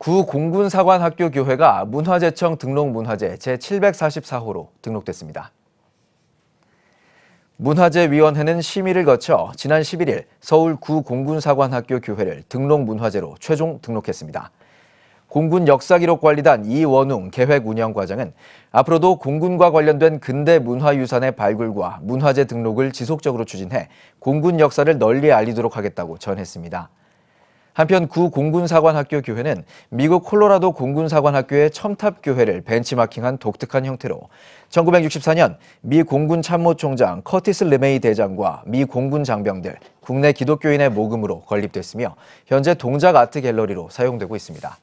구공군사관학교 교회가 문화재청 등록문화재 제744호로 등록됐습니다. 문화재위원회는 심의를 거쳐 지난 11일 서울 구공군사관학교 교회를 등록문화재로 최종 등록했습니다. 공군 역사기록관리단 이원웅 계획운영과장은 앞으로도 공군과 관련된 근대 문화유산의 발굴과 문화재 등록을 지속적으로 추진해 공군 역사를 널리 알리도록 하겠다고 전했습니다. 한편 구 공군사관학교 교회는 미국 콜로라도 공군사관학교의 첨탑교회를 벤치마킹한 독특한 형태로 1964년 미 공군 참모총장 커티스 르메이 대장과 미 공군 장병들, 국내 기독교인의 모금으로 건립됐으며 현재 동작 아트 갤러리로 사용되고 있습니다.